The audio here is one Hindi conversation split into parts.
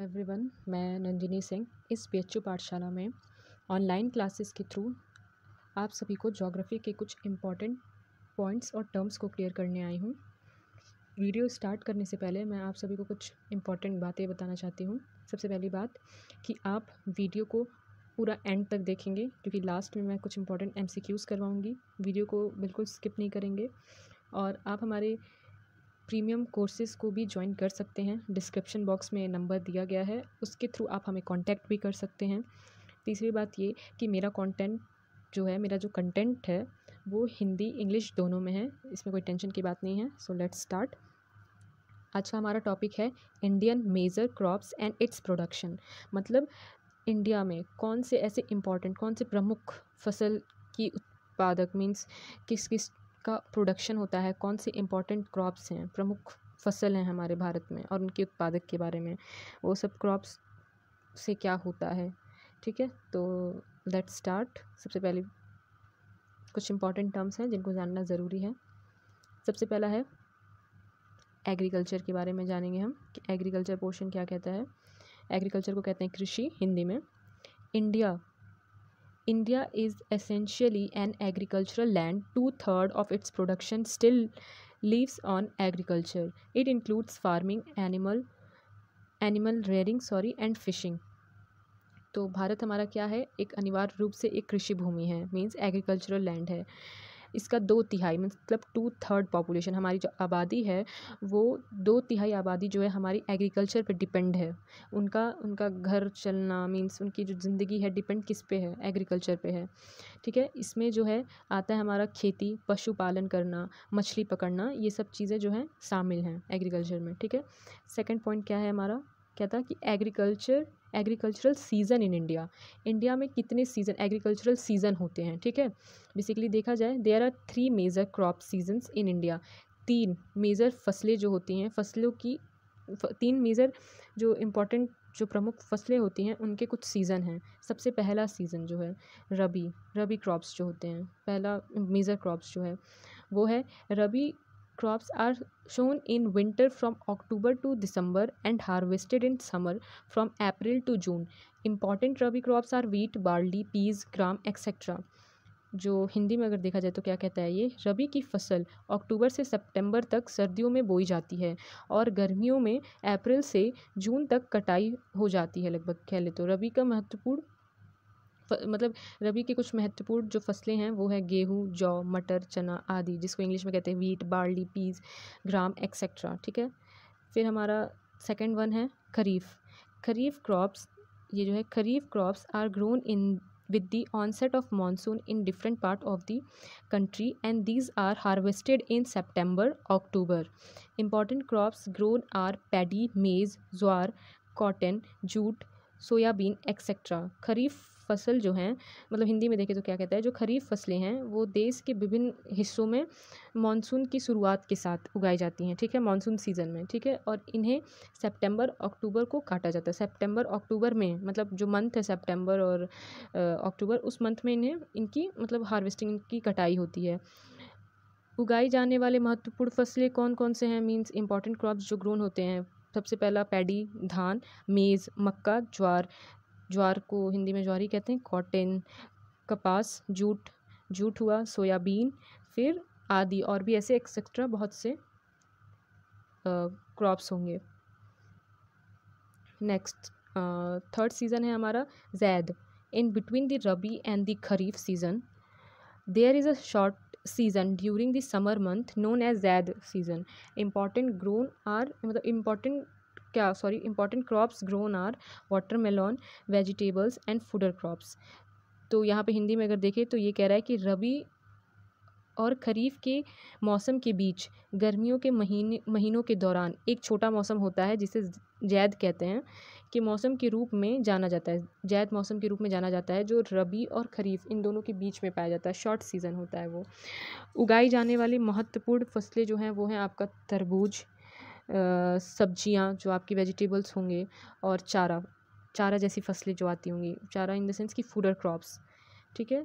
एवरीवन मैं नंदिनी सिंह इस बी पाठशाला में ऑनलाइन क्लासेस के थ्रू आप सभी को जोग्राफ़ी के कुछ इम्पॉर्टेंट पॉइंट्स और टर्म्स को क्लियर करने आई हूँ वीडियो स्टार्ट करने से पहले मैं आप सभी को कुछ इम्पॉर्टेंट बातें बताना चाहती हूँ सबसे पहली बात कि आप वीडियो को पूरा एंड तक देखेंगे क्योंकि लास्ट में मैं कुछ इंपॉर्टेंट एम करवाऊँगी वीडियो को बिल्कुल स्किप नहीं करेंगे और आप हमारे प्रीमियम कोर्सेज़ को भी ज्वाइन कर सकते हैं डिस्क्रिप्शन बॉक्स में नंबर दिया गया है उसके थ्रू आप हमें कॉन्टैक्ट भी कर सकते हैं तीसरी बात ये कि मेरा कॉन्टेंट जो है मेरा जो कंटेंट है वो हिंदी इंग्लिश दोनों में है इसमें कोई टेंशन की बात नहीं है सो लेट्स स्टार्ट आज का हमारा टॉपिक है Indian major crops and its production मतलब इंडिया में कौन से ऐसे इम्पॉर्टेंट कौन से प्रमुख फसल की उत्पादक मीन्स किस किस का प्रोडक्शन होता है कौन सी इम्पॉर्टेंट क्रॉप्स हैं प्रमुख फसल हैं हमारे भारत में और उनके उत्पादक के बारे में वो सब क्रॉप्स से क्या होता है ठीक है तो लेट स्टार्ट सबसे पहले कुछ इंपॉर्टेंट टर्म्स हैं जिनको जानना ज़रूरी है सबसे पहला है एग्रीकल्चर के बारे में जानेंगे हम कि एग्रीकल्चर पोर्शन क्या कहता है एग्रीकल्चर को कहते हैं कृषि हिंदी में India India is essentially an agricultural land. Two thirds of its production still lives on agriculture. It includes farming, animal animal rearing sorry and fishing तो भारत हमारा क्या है एक अनिवार्य रूप से एक कृषि भूमि है मींस एग्रीकल्चरल लैंड है इसका दो तिहाई मतलब टू थर्ड पॉपुलेशन हमारी जो आबादी है वो दो तिहाई आबादी जो है हमारी एग्रीकल्चर पे डिपेंड है उनका उनका घर चलना मीन्स उनकी जो ज़िंदगी है डिपेंड किस पे है एग्रीकल्चर पे है ठीक है इसमें जो है आता है हमारा खेती पशुपालन करना मछली पकड़ना ये सब चीज़ें जो हैं शामिल हैं एग्रीकल्चर में ठीक है सेकेंड पॉइंट क्या है हमारा क्या था कि agriculture agricultural season in India India में कितने सीज़न एग्रीकल्चरल सीज़न होते हैं ठीक है बेसिकली देखा जाए there are three major crop seasons in India तीन मेजर फसलें जो होती हैं फसलों की तीन मेजर जो इम्पोर्टेंट जो प्रमुख फसलें होती हैं उनके कुछ सीज़न हैं सबसे पहला सीज़न जो है रबी रबी क्रॉप्स जो होते हैं पहला मेजर क्रॉप्स जो है वो है रबी crops are sown in winter from October to December and harvested in summer from April to June. Important rabi crops are wheat, barley, peas, gram etc. जो हिंदी में अगर देखा जाए तो क्या कहता है ये रबी की फसल अक्टूबर से सितंबर तक सर्दियों में बोई जाती है और गर्मियों में अप्रैल से जून तक कटाई हो जाती है लगभग कह ले तो रबी का महत्वपूर्ण मतलब रबी के कुछ महत्वपूर्ण जो फसलें हैं वो है गेहूँ जौ मटर चना आदि जिसको इंग्लिश में कहते हैं wheat barley peas gram etcetera ठीक है फिर हमारा सेकेंड वन है खरीफ खरीफ क्रॉप्स ये जो है kharif crops are grown in with the onset of monsoon in different part of the country and these are harvested in September October important crops grown are paddy maize jowar cotton jute soybean etcetera kharif फसल जो हैं मतलब हिंदी में देखें तो क्या कहता है जो खरीफ फसलें हैं वो देश के विभिन्न हिस्सों में मानसून की शुरुआत के साथ उगाई जाती हैं ठीक है मानसून सीज़न में ठीक है और इन्हें सेप्टेम्बर अक्टूबर को काटा जाता है सेप्टेम्बर अक्टूबर में मतलब जो मंथ है सेप्टेम्बर और अक्टूबर उस मंथ में इन्हें इनकी मतलब हार्वेस्टिंग की कटाई होती है उगाई जाने वाले महत्वपूर्ण फसलें कौन कौन से हैं मीन्स इंपॉर्टेंट क्रॉप्स जो ग्रोन होते हैं सबसे पहला पैडी धान मेज़ मक्का ज्वार ज्वार को हिंदी में ज्वारी कहते हैं कॉटन कपास जूट जूट हुआ सोयाबीन फिर आदि और भी ऐसे एक्सेट्रा बहुत से क्रॉप्स होंगे नेक्स्ट थर्ड सीज़न है हमारा zaid in between the rabi and the kharif season there is a short season during the summer month known as zaid season important grown are मतलब इम्पॉर्टेंट क्या sorry important crops grown are water melon vegetables and fodder crops तो यहाँ पे हिंदी में अगर देखें तो ये कह रहा है कि रबी और खरीफ के मौसम के बीच गर्मियों के महीने महीनों के दौरान एक छोटा मौसम होता है जिसे जैद कहते हैं कि मौसम के रूप में जाना जाता है जैद मौसम के रूप में जाना जाता है जो रबी और खरीफ इन दोनों के बीच में पाया जाता है शॉर्ट सीज़न होता है वो उगाई जाने वाली महत्वपूर्ण फसलें जो हैं वो हैं आपका तरबूज सब्जियाँ जो आपकी वेजिटेबल्स होंगे और चारा चारा जैसी फसलें जो आती होंगी चारा इन द सेंस कि फूडर क्रॉप्स ठीक है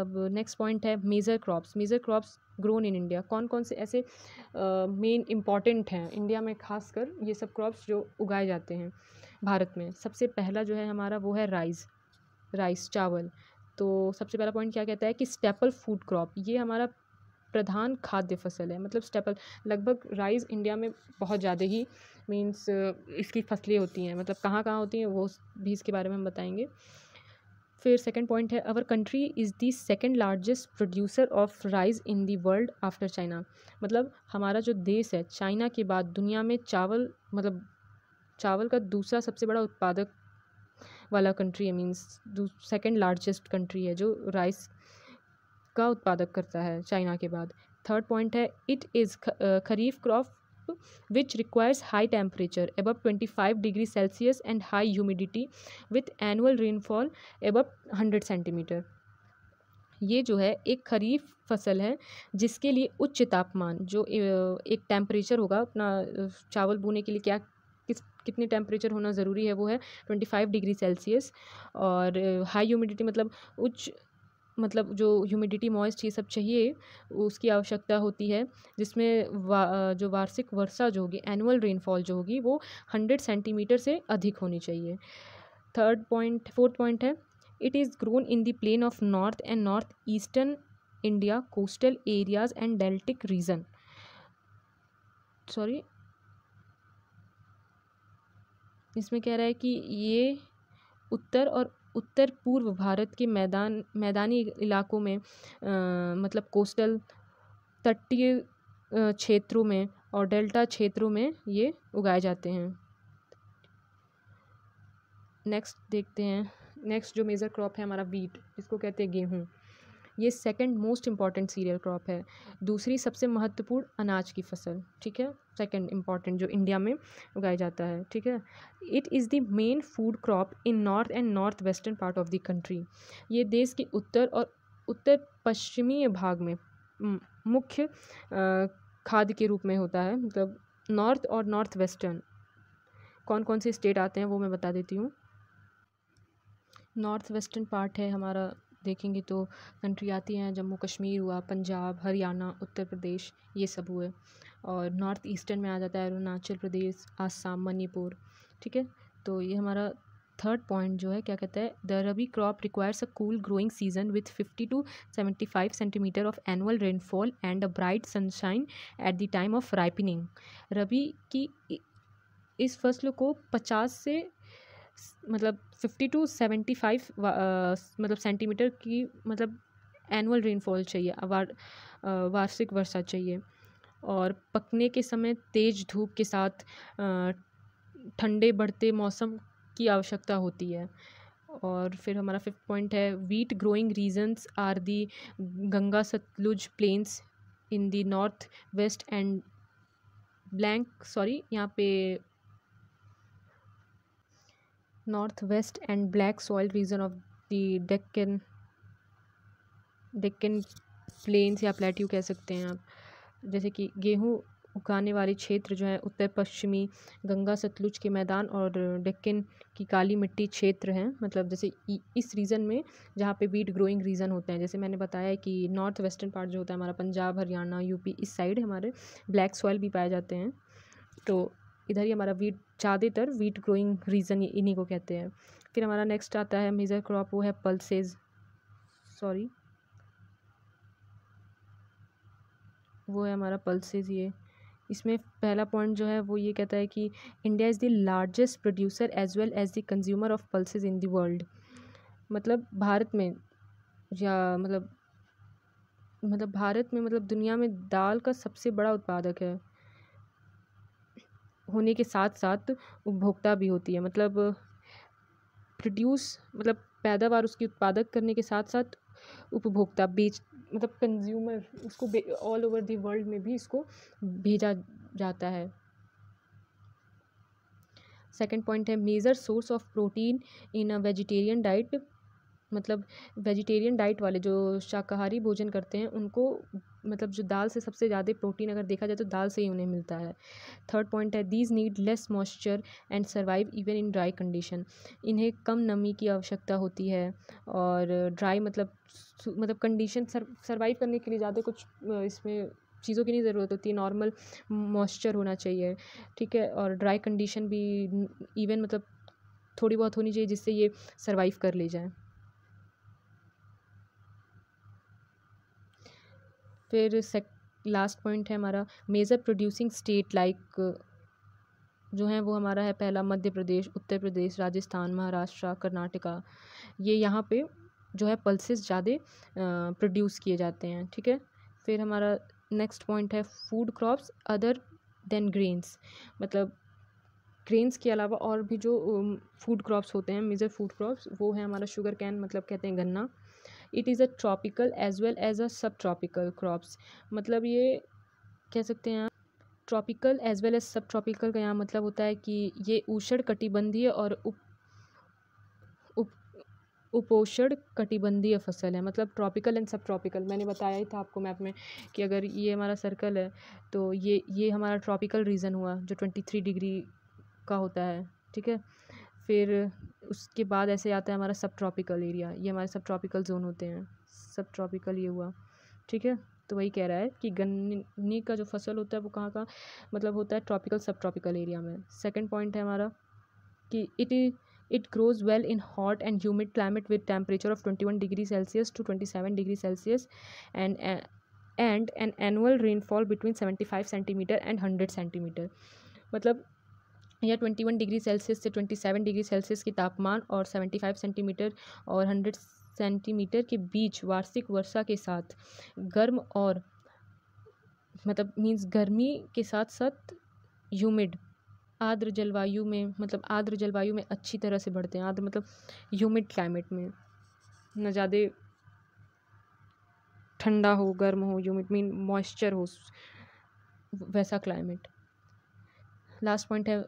अब नेक्स्ट पॉइंट है major crops major crops grown in India कौन कौन से ऐसे मेन इम्पॉर्टेंट हैं इंडिया में खासकर ये सब क्रॉप्स जो उगाए जाते हैं भारत में सबसे पहला जो है हमारा वो है राइस राइस चावल तो सबसे पहला पॉइंट क्या कहता है कि स्टेपल फूड क्रॉप ये हमारा प्रधान खाद्य फसल है मतलब स्टेपल लगभग राइस इंडिया में बहुत ज़्यादा ही मीन्स इसकी फसलें होती हैं मतलब कहाँ कहाँ होती हैं वो भी इसके बारे में हम बताएंगे फिर सेकंड पॉइंट है our country is the second largest producer of rice in the world after China मतलब हमारा जो देश है चाइना के बाद दुनिया में चावल मतलब चावल का दूसरा सबसे बड़ा उत्पादक वाला कंट्री है मीन्स सेकेंड लार्जेस्ट कंट्री है जो राइस का उत्पादक करता है चाइना के बाद थर्ड पॉइंट है it is kharif crop which requires high temperature अब twenty five degree Celsius and high humidity with annual rainfall above hundred centimetre ये जो है एक खरीफ फसल है जिसके लिए उच्च तापमान जो एक टेम्परेचर होगा अपना चावल बोने के लिए क्या किस कितने टेम्परेचर होना ज़रूरी है वो है ट्वेंटी फाइव डिग्री सेल्सियस और हाई ह्यूमिडिटी मतलब उच्च मतलब जो ह्यूमिडिटी मॉइस्ट ये सब चाहिए उसकी आवश्यकता होती है जिसमें वा, जो वार्षिक वर्षा जो होगी एनुअल रेनफॉल जो होगी वो हंड्रेड सेंटीमीटर से अधिक होनी चाहिए थर्ड पॉइंट फोर्थ पॉइंट है it is grown in the plain of north and north eastern India coastal areas and deltaic region sorry इसमें कह रहा है कि ये उत्तर और उत्तर पूर्व भारत के मैदान मैदानी इलाकों में मतलब कोस्टल तटीय क्षेत्रों में और डेल्टा क्षेत्रों में ये उगाए जाते हैं नेक्स्ट देखते हैं नेक्स्ट जो मेजर क्रॉप है हमारा वीट इसको कहते हैं गेहूँ ये second most important cereal crop है दूसरी सबसे महत्वपूर्ण अनाज की फसल ठीक है सेकंड इम्पॉर्टेंट जो इंडिया में उगाया जाता है ठीक है it is the main food crop in north and north western part of the country ये देश के उत्तर और उत्तर पश्चिमी भाग में मुख्य खाद के रूप में होता है मतलब नॉर्थ और नॉर्थ वेस्टर्न कौन कौन से स्टेट आते हैं वो मैं बता देती हूँ नॉर्थ वेस्टर्न पार्ट है हमारा देखेंगे तो कंट्री आती हैं जम्मू कश्मीर हुआ पंजाब हरियाणा उत्तर प्रदेश ये सब हुए और नॉर्थ ईस्टर्न में आ जाता है अरुणाचल प्रदेश आसाम मणिपुर ठीक है तो ये हमारा थर्ड पॉइंट जो है क्या कहता है the rabi crop requires a cool growing season with fifty to seventy five centimetre of annual rainfall and a bright sunshine at the time of ripening rabi की इस फसल को पचास से मतलब फिफ्टी टू सेवेंटी फाइव मतलब सेंटीमीटर की मतलब एनुअल रेनफॉल चाहिए वार, uh, वार्षिक वर्षा चाहिए और पकने के समय तेज़ धूप के साथ uh, ठंडे बढ़ते मौसम की आवश्यकता होती है और फिर हमारा फिफ्थ पॉइंट है wheat growing regions are the Ganga Sutlej plains in the north west and blank sorry यहाँ पे northwest and black soil region of the Deccan Deccan plains या प्लेट्यू कह सकते हैं आप जैसे कि गेहूँ उगाने वाले क्षेत्र जो है उत्तर पश्चिमी गंगा सतलुज के मैदान और डेक्कन की काली मिट्टी क्षेत्र हैं मतलब जैसे इस रीज़न में जहाँ पे बीट ग्रोइंग रीज़न होते हैं जैसे मैंने बताया कि नॉर्थ वेस्टर्न पार्ट जो होता है हमारा पंजाब हरियाणा यूपी इस साइड हमारे ब्लैक सॉयल भी पाए जाते हैं तो इधर ही हमारा वीट ज़्यादातर वीट ग्रोइंग रीज़न इन्हीं को कहते हैं फिर हमारा नेक्स्ट आता है मेजर क्रॉप वो है पल्सेज सॉरी वो है हमारा पल्सेज ये इसमें पहला पॉइंट जो है वो ये कहता है कि India is the largest producer as well as the consumer of pulses in the world मतलब भारत में या मतलब मतलब भारत में मतलब दुनिया में दाल का सबसे बड़ा उत्पादक है होने के साथ साथ उपभोक्ता भी होती है मतलब प्रोड्यूस मतलब पैदावार उसकी उत्पादक करने के साथ साथ उपभोक्ता बेच मतलब कंज्यूमर उसको ऑल ओवर दी वर्ल्ड में भी इसको भेजा जाता है सेकेंड पॉइंट है major source of protein in a vegetarian diet मतलब वेजिटेरियन डाइट वाले जो शाकाहारी भोजन करते हैं उनको मतलब जो दाल से सबसे ज़्यादा प्रोटीन अगर देखा जाए तो दाल से ही उन्हें मिलता है थर्ड पॉइंट है these need less moisture and survive even in dry condition इन्हें कम नमी की आवश्यकता होती है और ड्राई मतलब मतलब कंडीशन सर्वाइव करने के लिए ज़्यादा कुछ इसमें चीज़ों की नहीं ज़रूरत होती है नॉर्मल मॉइस्चर होना चाहिए ठीक है और ड्राई कंडीशन भी इवन मतलब थोड़ी बहुत होनी चाहिए जिससे ये सर्वाइव कर ले जाए फिर सेक लास्ट पॉइंट है हमारा मेजर प्रोड्यूसिंग स्टेट लाइक जो है वो हमारा है पहला मध्य प्रदेश उत्तर प्रदेश राजस्थान महाराष्ट्र कर्नाटका ये यहाँ पे जो है पल्सेस ज़्यादा प्रोड्यूस किए जाते हैं ठीक है फिर हमारा नेक्स्ट पॉइंट है food crops other than grains मतलब ग्रेन्स के अलावा और भी जो फूड क्रॉप्स होते हैं मेजर फूड क्रॉप्स वो है हमारा शुगर कैन मतलब कहते हैं गन्ना it is a tropical as well as a subtropical crops मतलब ये कह सकते हैं tropical as well as subtropical का यहाँ मतलब होता है कि ये ऊषण कटिबंधीय और उप उपोषण कटिबंधीय फसल है मतलब ट्रॉपिकल एंड सब ट्रॉपिकल मैंने बताया ही था आपको मैप में कि अगर ये हमारा सर्कल है तो ये ये हमारा ट्रॉपिकल रीजन हुआ जो ट्वेंटी थ्री डिग्री का होता है ठीक है फिर उसके बाद ऐसे आता है हमारा सब ट्रॉपिकल एरिया ये हमारे सब ट्रॉपिकल जोन होते हैं सब ट्रॉपिकल ये हुआ ठीक है तो वही कह रहा है कि गन्ने का जो फसल होता है वो कहाँ का मतलब होता है ट्रॉपिकल सब ट्रॉपिकल एरिया में सेकंड पॉइंट है हमारा कि it it grows well in hot and humid climate with temperature of twenty one degree Celsius to twenty seven degree Celsius and and an annual rainfall between seventy five centimetre and hundred centimetre मतलब या 21 डिग्री सेल्सियस से 27 डिग्री सेल्सियस की तापमान और 75 सेंटीमीटर और 100 सेंटीमीटर के बीच वार्षिक वर्षा के साथ गर्म और मतलब मीन्स गर्मी के साथ साथ ह्यूमिड आर्द्र जलवायु में मतलब आर्द्र जलवायु में अच्छी तरह से बढ़ते हैं आर्द्र मतलब ह्यूमिड क्लाइमेट में न ज़्यादा ठंडा हो गर्म हो ह्यूमिड मीन मॉइस्चर हो वैसा क्लाइमेट लास्ट पॉइंट है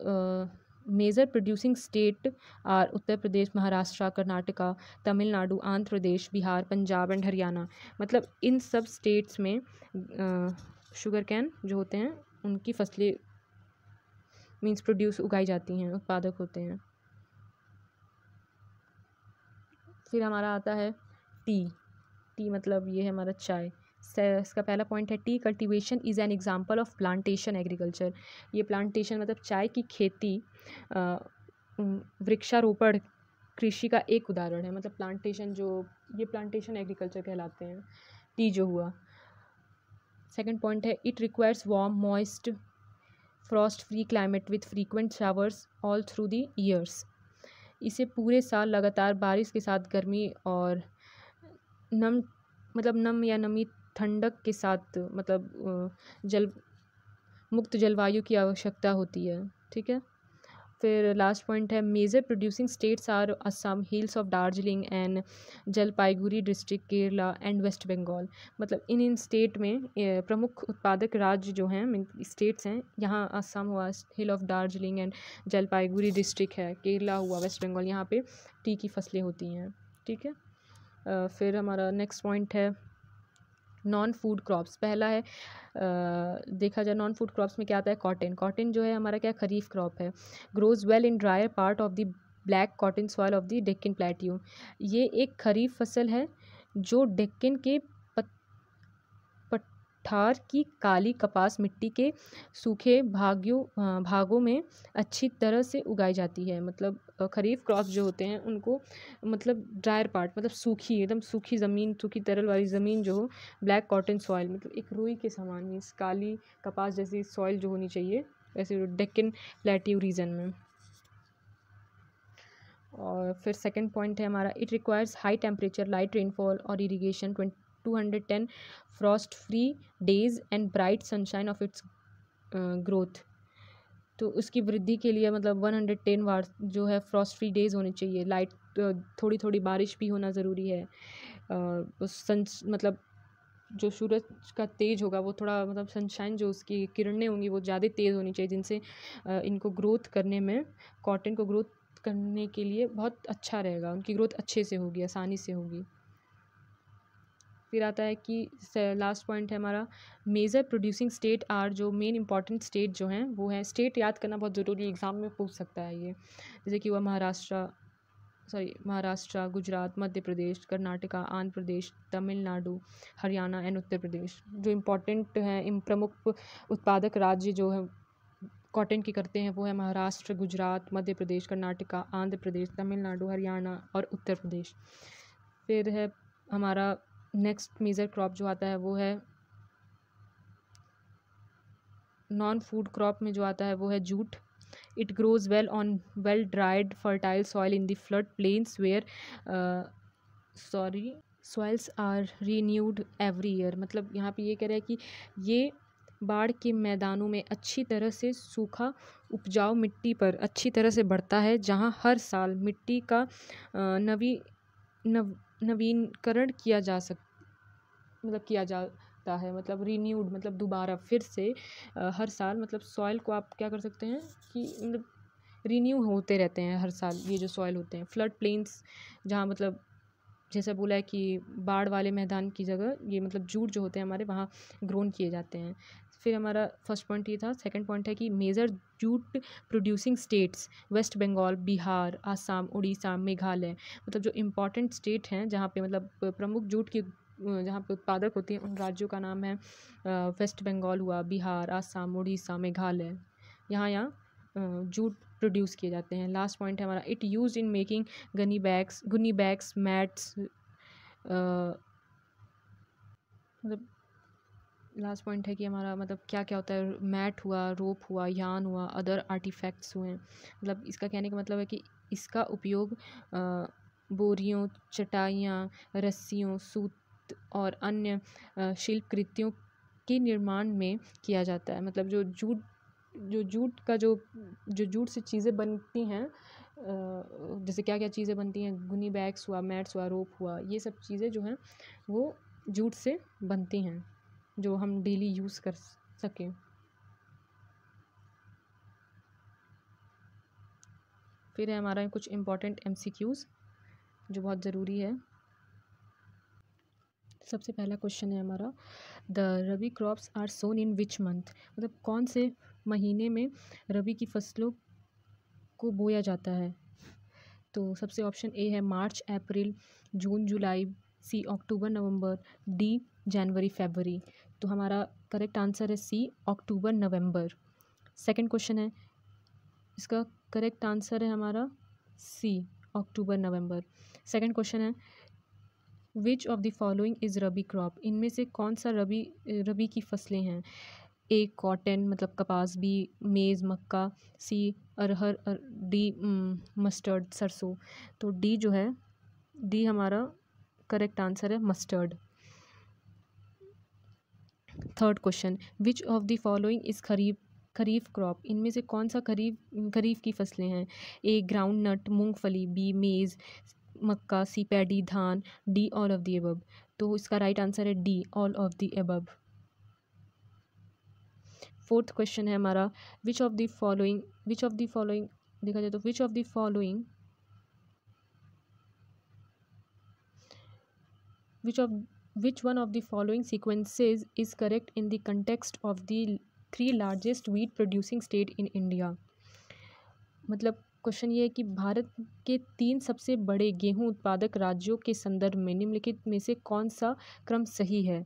major producing state are Uttar Pradesh Maharashtra Karnataka Tamil Nadu Andhra Pradesh Bihar Punjab and Haryana मतलब इन सब स्टेट्स में शुगर कैन जो होते हैं उनकी फसलें मीन्स प्रोड्यूस उगाई जाती हैं उत्पादक होते हैं फिर हमारा आता है टी टी मतलब ये है हमारा चाय इसका पहला पॉइंट है tea cultivation is an example of plantation agriculture ये प्लांटेशन मतलब चाय की खेती वृक्षारोपण कृषि का एक उदाहरण है मतलब प्लांटेशन जो ये प्लांटेशन एग्रीकल्चर कहलाते हैं टी जो हुआ सेकंड पॉइंट है it requires warm moist frost free climate with frequent showers all through the years इसे पूरे साल लगातार बारिश के साथ गर्मी और नम मतलब नम या नमी ठंडक के साथ मतलब जल मुक्त जलवायु की आवश्यकता होती है ठीक है फिर लास्ट पॉइंट है major producing states are Assam hills of Darjeeling and Jalpaiguri district Kerala and West Bengal मतलब इन इन स्टेट में प्रमुख उत्पादक राज्य जो हैं स्टेट्स हैं यहाँ असम हुआ hill of Darjeeling and Jalpaiguri district है केरला हुआ वेस्ट बंगाल यहाँ पे टी की फसलें होती हैं ठीक है फिर हमारा नेक्स्ट पॉइंट है नॉन फूड क्रॉप्स पहला है आ, देखा जाए नॉन फूड क्रॉप्स में क्या आता है कॉटन कॉटन जो है हमारा क्या खरीफ क्रॉप है grows well in drier part of the black cotton soil of the Deccan plateau ये एक खरीफ फसल है जो डेक्किन के थार की काली कपास मिट्टी के सूखे भाग्यों भागों में अच्छी तरह से उगाई जाती है मतलब खरीफ क्रॉप जो होते हैं उनको मतलब ड्रायर पार्ट मतलब सूखी एकदम सूखी ज़मीन सूखी तरल वाली ज़मीन जो हो ब्लैक कॉटन सॉइल मतलब एक रुई के समान मीन्स काली कपास जैसी सॉइल जो होनी चाहिए वैसे डेक्कन प्लेट्यू रीजन में और फिर सेकंड पॉइंट है हमारा it requires high temperature light rainfall और irrigation twenty two hundred ten frost free days and bright sunshine of its growth तो उसकी वृद्धि के लिए मतलब वन हंड्रेड टेन वार जो है फ्रॉस्ट फ्री डेज होने चाहिए लाइट uh, थोड़ी थोड़ी बारिश भी होना ज़रूरी है uh, उस सन मतलब जो सूरज का तेज होगा वो थोड़ा मतलब सनशाइन जो उसकी किरणें होंगी वो ज़्यादा तेज़ होनी चाहिए जिनसे uh, इनको ग्रोथ करने में कॉटन को ग्रोथ करने के लिए बहुत अच्छा रहेगा उनकी ग्रोथ अच्छे से होगी आसानी से होगी फिर आता है कि लास्ट पॉइंट है हमारा मेजर प्रोड्यूसिंग स्टेट आर जो मेन इंपॉर्टेंट स्टेट जो हैं वो है स्टेट याद करना बहुत ज़रूरी एग्ज़ाम में पूछ सकता है ये जैसे कि वह महाराष्ट्र सॉरी महाराष्ट्र गुजरात मध्य प्रदेश कर्नाटका आंध्र प्रदेश तमिलनाडु हरियाणा एंड उत्तर प्रदेश जो इम्पोर्टेंट हैं प्रमुख उत्पादक राज्य जो है कॉटन की करते हैं वो है महाराष्ट्र गुजरात मध्य प्रदेश कर्नाटका आंध्र प्रदेश तमिलनाडु हरियाणा और उत्तर प्रदेश फिर है हमारा नेक्स्ट मेजर क्रॉप जो आता है वो है नॉन फूड क्रॉप में जो आता है वो है jute it grows well on well dried fertile soil in the flood plains where sorry soils are renewed every year मतलब यहाँ पे ये कह रहा है कि ये बाढ़ के मैदानों में अच्छी तरह से सूखा उपजाऊ मिट्टी पर अच्छी तरह से बढ़ता है जहाँ हर साल मिट्टी का नवी नव नवीनकरण किया जा सक मतलब किया जाता है मतलब रीन्यूड मतलब दोबारा फिर से हर साल मतलब सॉइल को आप क्या कर सकते हैं कि मतलब रीन्यू होते रहते हैं हर साल ये जो सॉइल होते हैं फ्लड प्लेन्स जहाँ मतलब जैसे बोला है कि बाढ़ वाले मैदान की जगह ये मतलब जूट जो होते हैं हमारे वहाँ ग्रोन किए जाते हैं फिर हमारा फर्स्ट पॉइंट ये था सेकंड पॉइंट है कि major jute producing states West Bengal Bihar Assam Orissa Meghalaya मतलब जो इम्पॉर्टेंट स्टेट हैं जहाँ पे मतलब प्रमुख जूट की जहाँ पे उत्पादक होती हैं उन राज्यों का नाम है वेस्ट बंगाल हुआ बिहार आसाम उड़ीसा मेघालय यहाँ यहाँ जूट प्रोड्यूस किए जाते हैं लास्ट पॉइंट है हमारा it use in making gunny bags gunny bags mats मतलब लास्ट पॉइंट है कि हमारा मतलब क्या क्या होता है मैट हुआ रोप हुआ यान हुआ अदर आर्टिफैक्ट्स हुए मतलब इसका कहने का मतलब है कि इसका उपयोग बोरियों चटाइयाँ रस्सियों सूत और अन्य शिल्पकृतियों के निर्माण में किया जाता है मतलब जो जूट जो जूट का जो जो जूट से चीज़ें बनती हैं जैसे क्या क्या चीज़ें बनती हैं गुनी बैग्स हुआ मैट्स हुआ रोप हुआ ये सब चीज़ें जो हैं वो जूट से बनती हैं जो हम डेली यूज़ कर सकें फिर है हमारा कुछ इम्पोर्टेंट एम जो बहुत ज़रूरी है सबसे पहला क्वेश्चन है हमारा the rabi crops are sown in which month मतलब कौन से महीने में रबी की फसलों को बोया जाता है तो सबसे ऑप्शन ए है मार्च अप्रैल जून जुलाई सी अक्टूबर नवंबर डी जनवरी फेबरी तो हमारा करेक्ट आंसर है सी अक्टूबर नवंबर सेकंड क्वेश्चन है इसका करेक्ट आंसर है हमारा सी अक्टूबर नवंबर सेकंड क्वेश्चन है which of the following is rabi crop इनमें से कौन सा रबी रबी की फसलें हैं ए कॉटन मतलब कपास बी मेज़ मक्का सी अरहर डी मस्टर्ड सरसों तो डी जो है डी हमारा करेक्ट आंसर है mustard third question which of the following is kharif kharif crop इनमें से कौन सा खरीफ खरीफ की फसलें हैं ए ग्राउंड नट मूंगफली बी मेज़ मक्का सी पैडी धान D all of the above तो इसका राइट आंसर है D all of the above fourth question है हमारा which of the following which of the following देखा जाए तो which of the following which of which one of the following sequences is correct in the context of the three largest wheat producing state in India मतलब क्वेश्चन ये है कि भारत के तीन सबसे बड़े गेहूं उत्पादक राज्यों के संदर्भ में निम्नलिखित में से कौन सा क्रम सही है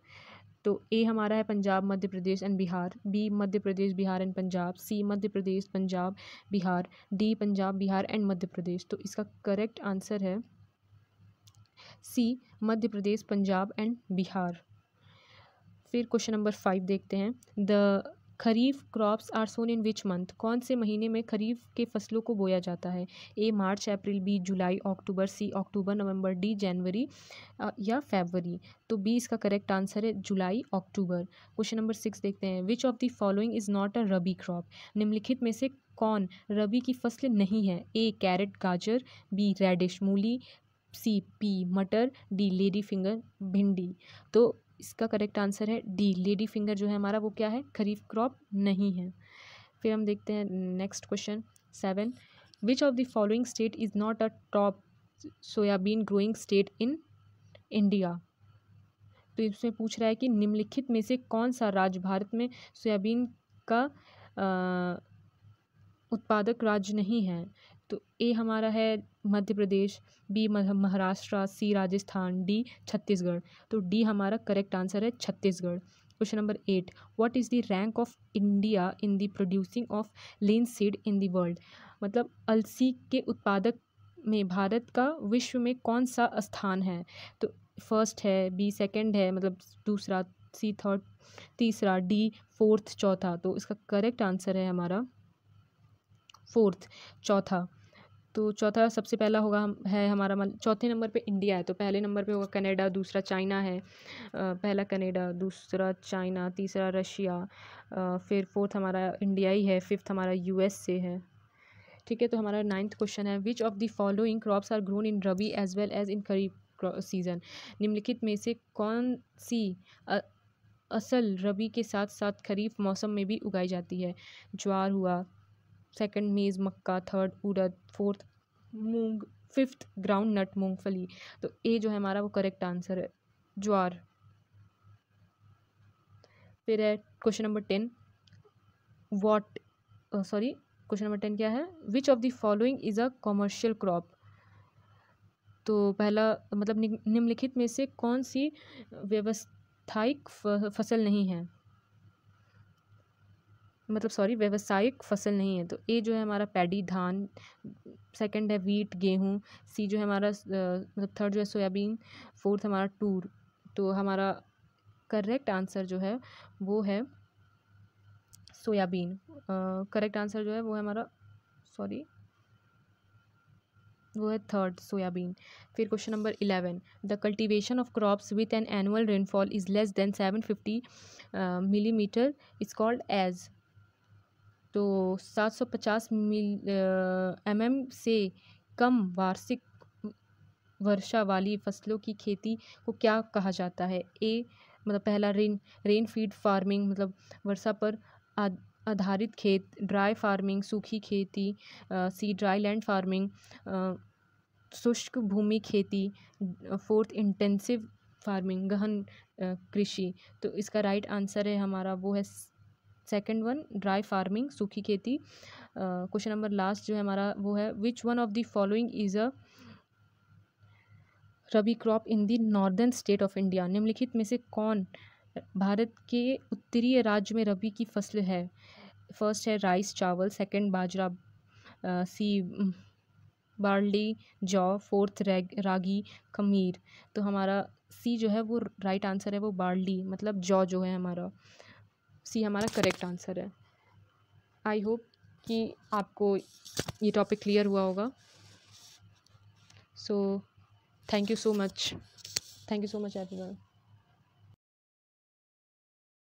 तो ए हमारा है Punjab Madhya Pradesh and Bihar B Madhya Pradesh Bihar and Punjab C Madhya Pradesh Punjab Bihar D Punjab Bihar and Madhya Pradesh तो इसका करेक्ट आंसर है सी मध्य प्रदेश पंजाब एंड बिहार फिर क्वेश्चन नंबर फाइव देखते हैं the kharif crops are sown in which month कौन से महीने में खरीफ के फसलों को बोया जाता है ए मार्च अप्रैल बी जुलाई अक्टूबर सी अक्टूबर नवंबर डी जनवरी या फेबरी तो बी इसका करेक्ट आंसर है जुलाई अक्टूबर क्वेश्चन नंबर सिक्स देखते हैं which of the following is not a rabi crop निम्नलिखित में से कौन रबी की फसलें नहीं है ए कैरेट गाजर बी रेडिश मूली सी पी मटर डी लेडी फिंगर भिंडी तो इसका करेक्ट आंसर है डी लेडी फिंगर जो है हमारा वो क्या है खरीफ क्रॉप नहीं है फिर हम देखते हैं next question seven which of the following state is not a top soybean growing state in India तो इसमें पूछ रहा है कि निम्नलिखित में से कौन सा राज्य भारत में सोयाबीन का आ, उत्पादक राज्य नहीं है तो ए हमारा है Madhya Pradesh B Maharashtra C Rajasthan D Chhattisgarh तो डी हमारा करेक्ट आंसर है Chhattisgarh question number eight what is the rank of India in the producing of linseed in the world मतलब अलसी के उत्पादक में भारत का विश्व में कौन सा स्थान है तो फर्स्ट है बी सेकेंड है मतलब दूसरा सी थर्ड तीसरा डी फोर्थ चौथा तो इसका करेक्ट आंसर है हमारा फोर्थ चौथा तो चौथा सबसे पहला होगा हम है हमारा चौथे नंबर पे इंडिया है तो पहले नंबर पे होगा कनाडा दूसरा चाइना है पहला कनाडा दूसरा चाइना तीसरा रशिया फिर फोर्थ हमारा इंडिया ही है फिफ्थ हमारा यू है ठीक है तो हमारा नाइन्थ क्वेश्चन है which of the following crops are grown in rabi as well as in kharif season निम्नलिखित में से कौन सी असल रबी के साथ साथ खरीफ मौसम में भी उगाई जाती है ज्वार हुआ सेकंड मेज़ मक्का थर्ड उड़द फोर्थ मूंग फिफ्थ ग्राउंड नट मूंगफली तो ए जो है हमारा वो करेक्ट आंसर है ज्वार फिर है question number ten what sorry question number ten क्या है which of the following is a commercial crop तो पहला मतलब निम्नलिखित में से कौन सी व्यवस्थायिक फसल नहीं है मतलब सॉरी व्यवसायिक फसल नहीं है तो ए जो है हमारा पैडी धान सेकंड है वीट गेहूँ सी जो है हमारा मतलब थर्ड जो है सोयाबीन फोर्थ हमारा टूर तो हमारा करेक्ट आंसर जो है वो है सोयाबीन करेक्ट आंसर जो है वो है हमारा सॉरी वो है थर्ड सोयाबीन फिर question number eleven the cultivation of crops with an annual rainfall is less than seven fifty millimetre is called as तो 750 मिल एम एम से कम वार्षिक वर्षा वाली फसलों की खेती को क्या कहा जाता है ए मतलब पहला रेन रेन फीड फार्मिंग मतलब वर्षा पर आधारित खेत ड्राई फार्मिंग सूखी खेती आ, सी ड्राई लैंड फार्मिंग शुष्क भूमि खेती फोर्थ इंटेंसिव फार्मिंग गहन कृषि तो इसका राइट आंसर है हमारा वो है सेकेंड वन ड्राई फार्मिंग सूखी खेती क्वेश्चन नंबर लास्ट जो है हमारा वो है which one of the following is a rabi crop in the northern state of India निम्नलिखित में से कौन भारत के उत्तरीय राज्य में रबी की फसल है फर्स्ट है राइस चावल सेकंड बाजरा सी बार्ली जौ फोर्थ रागी खमीर तो हमारा सी जो है वो राइट आंसर है वो बार्ली मतलब जौ जो है हमारा सी हमारा करेक्ट आंसर है आई होप कि आपको ये टॉपिक क्लियर हुआ होगा so thank you so much thank you so much everyone